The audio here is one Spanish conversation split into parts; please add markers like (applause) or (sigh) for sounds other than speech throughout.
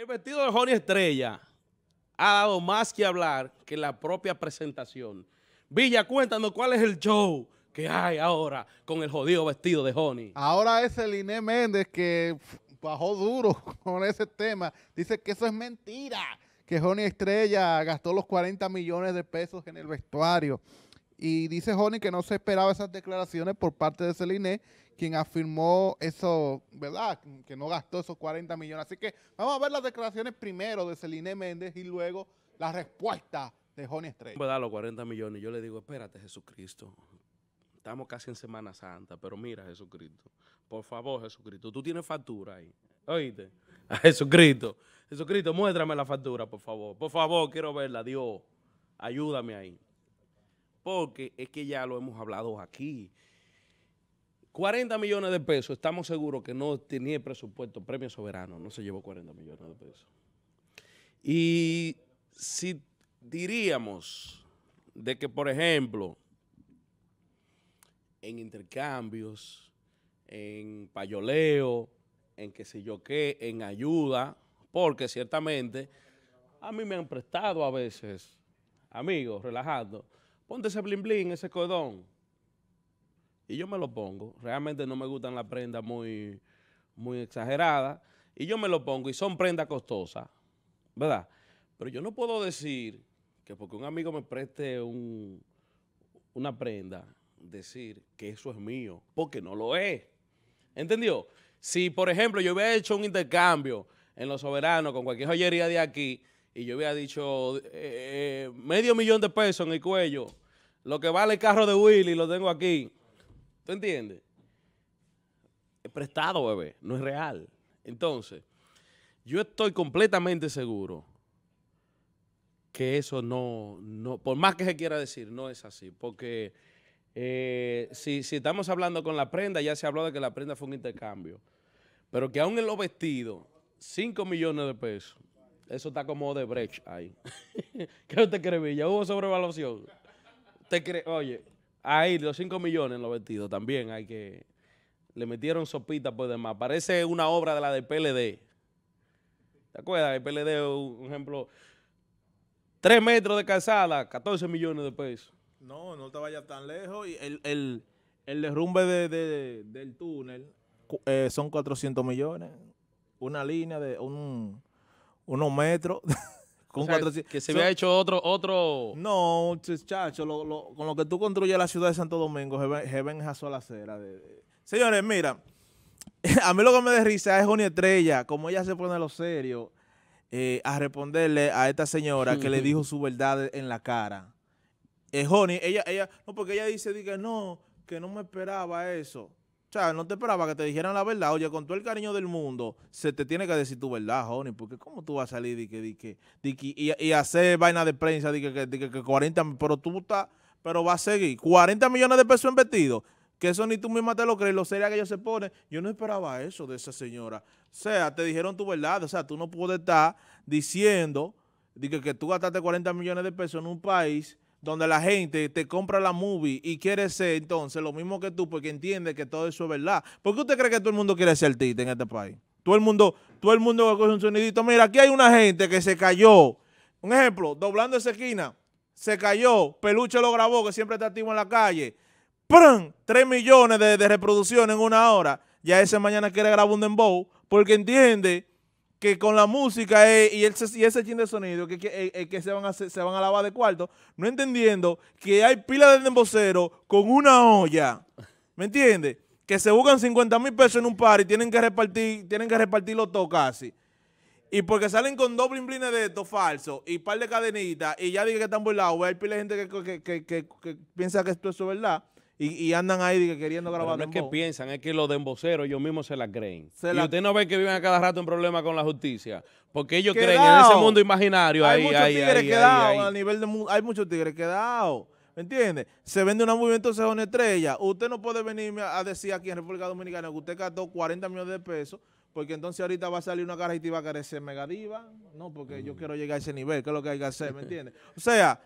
El vestido de Johnny Estrella ha dado más que hablar que la propia presentación. Villa, cuéntanos cuál es el show que hay ahora con el jodido vestido de Johnny. Ahora es el Iné Méndez que bajó duro (laughs) con ese tema. Dice que eso es mentira, que Johnny Estrella gastó los 40 millones de pesos en el vestuario. Y dice Joni que no se esperaba esas declaraciones por parte de Celine, quien afirmó eso, ¿verdad? Que no gastó esos 40 millones. Así que vamos a ver las declaraciones primero de Celine Méndez y luego la respuesta de Joni Estrella. Me da los 40 millones. Yo le digo, espérate, Jesucristo. Estamos casi en Semana Santa, pero mira, Jesucristo. Por favor, Jesucristo. Tú tienes factura ahí. Oíste. A Jesucristo. Jesucristo, muéstrame la factura, por favor. Por favor, quiero verla. Dios, ayúdame ahí porque es que ya lo hemos hablado aquí. 40 millones de pesos, estamos seguros que no tenía presupuesto, premio soberano, no se llevó 40 millones de pesos. Y si diríamos de que, por ejemplo, en intercambios, en payoleo, en qué sé yo qué, en ayuda, porque ciertamente a mí me han prestado a veces, amigos, relajando, ponte ese bling bling, ese cordón. Y yo me lo pongo. Realmente no me gustan las prendas muy, muy exageradas. Y yo me lo pongo y son prendas costosas, ¿verdad? Pero yo no puedo decir que porque un amigo me preste una prenda, decir que eso es mío, porque no lo es. ¿Entendió? Si, por ejemplo, yo hubiera hecho un intercambio en Los Soberanos con cualquier joyería de aquí, y yo había dicho eh, eh, medio millón de pesos en el cuello, lo que vale el carro de Willy lo tengo aquí. ¿Tú entiendes? Es prestado, bebé, no es real. Entonces, yo estoy completamente seguro que eso no, por más que se quiera decir, no es así, porque eh, si, si estamos hablando con la prenda, ya se habló de que la prenda fue un intercambio, pero que aún en los vestidos, 5 millones de pesos, eso está como de brech ahí. (laughs) ¿Qué usted cree, Villa? ¿Hubo sobrevaluación? ¿Te Oye, ahí los 5 millones en los vestidos también hay que... Le metieron sopita por pues, demás. Parece una obra de la de PLD. ¿Te acuerdas? El PLD, un ejemplo, 3 metros de calzada, 14 millones de pesos. No, no te vayas tan lejos. Y el, derrumbe del túnel eh, son 400 millones. Una línea de un unos metros. (laughs) con Que se había hecho otro, otro. No, chacho, con lo que tú construyes la ciudad de Santo Domingo, se ven a sola acera. De, Señores, mira, (laughs) a mí lo que me risa es Joni Estrella, como ella se pone lo serio, eh, a responderle a esta señora que le (laughs) dijo su verdad en la cara. Eh, Joni, ella, ella, no, porque ella dice, que no, que no me esperaba eso. O sea, no te esperaba que te dijeran la verdad. Oye, con todo el cariño del mundo, se te tiene que decir tu verdad, Joni, porque ¿cómo tú vas a salir que, di y, hacer vaina de prensa de que, que, 40, pero tú estás, pero va a seguir. 40 millones de pesos invertidos, que eso ni tú misma te lo crees, lo seria que ellos se pone. Yo no esperaba eso de esa señora. O sea, te dijeron tu verdad, o sea, tú no puedes estar diciendo di que, que tú gastaste 40 millones de pesos en un país donde la gente te compra la movie y quiere ser entonces lo mismo que tú porque entiende que todo eso es verdad. ¿Por qué usted cree que todo el mundo quiere ser artista en este país? Todo el mundo, todo el mundo coge un sonidito. Mira, aquí hay una gente que se cayó. Un ejemplo, doblando esa esquina, se cayó, Peluche lo grabó, que siempre está activo en la calle. ¡Pran! Tres millones de, de reproducciones en una hora. Ya ese mañana quiere grabar un dembow porque entiende que con la música eh, y, ese chin de sonido eh, eh, que, se, van a, se van a lavar de cuarto, no entendiendo que hay pila de emboceros con una olla. ¿Me entiendes? Que se buscan 50 mil pesos en un par y tienen que repartir, tienen que repartirlo todo casi. Y porque salen con dos blin de estos falsos y par de cadenitas y ya dije que están volados, hay pila de gente que, que piensa que esto es verdad y, andan ahí queriendo grabar. Pero no que piensan, es que los demboceros ellos mismos se la creen. y usted no ve que viven a cada rato un problema con la justicia. Porque ellos creen en ese mundo imaginario. Hay muchos tigres quedados a nivel de hay muchos tigres quedados. ¿Me entiendes? Se vende una movimiento entonces una estrella. Usted no puede venirme a decir aquí en República Dominicana que usted gastó 40 millones de pesos porque entonces ahorita va a salir una cara y te va a carecer megadiva. No, porque yo mm. quiero llegar a ese nivel, ¿Qué es lo que hay que hacer, ¿me entiendes? O sea,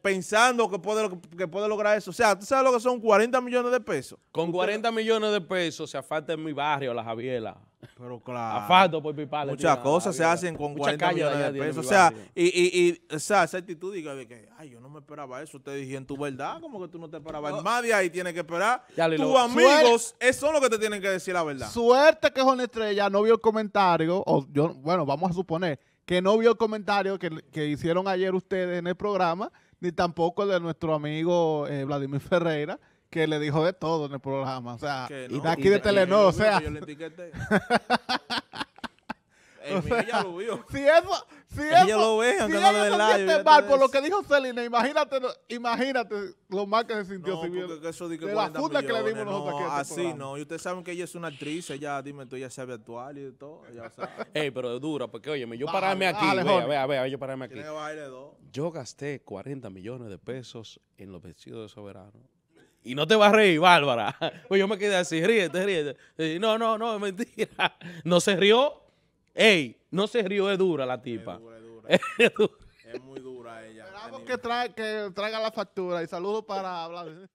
pensando que puede, puede lograr eso. O sea, ¿tú sabes lo que son 40 millones de pesos? Con 40 millones de pesos se afalta en mi barrio la Javiela. Pero claro. Muchas cosas se hacen con 40 millones de, pesos. O sea, y, o sea, esa actitud diga de que, ay, yo no me esperaba eso. Te en tu verdad, como que tú no te esperabas. No. Más ahí tiene que esperar. Tus amigos, eso es lo que te tienen que decir la verdad. Suerte que Juan Estrella no vio el comentario, o yo, bueno, vamos a suponer, que no vio el comentario que, hicieron ayer ustedes en el programa, ni tampoco el de nuestro amigo eh, Vladimir Ferreira, que le dijo de todo en el programa. O sea, y de aquí de Telenor, o sea. Yo le (laughs) ya lo vio. Si eso, si ella lo si del mal por lo que dijo Celine, imagínate, imagínate lo mal que se sintió no, si bien, eso de, de la funda que le dimos no, nosotros aquí. Este así no, y ustedes saben que ella es una actriz, ella, dime tú, ella sabe actuar y todo, (laughs) Ey, pero es dura, porque óyeme, yo pararme aquí, dale, vea, vea, vea, yo pararme aquí. Yo gasté 40 millones de pesos en los vestidos de soberano. Y no te vas a reír, Bárbara. (laughs) Pues yo me quedé así, ríete, ríete. no, no, no, es mentira. (laughs) No se rió. Ey, no se rió, es dura la tipa. Es, dura, (laughs) es, dura. es, muy dura ella. Esperamos que, trae, que traiga la factura y saludos para hablar.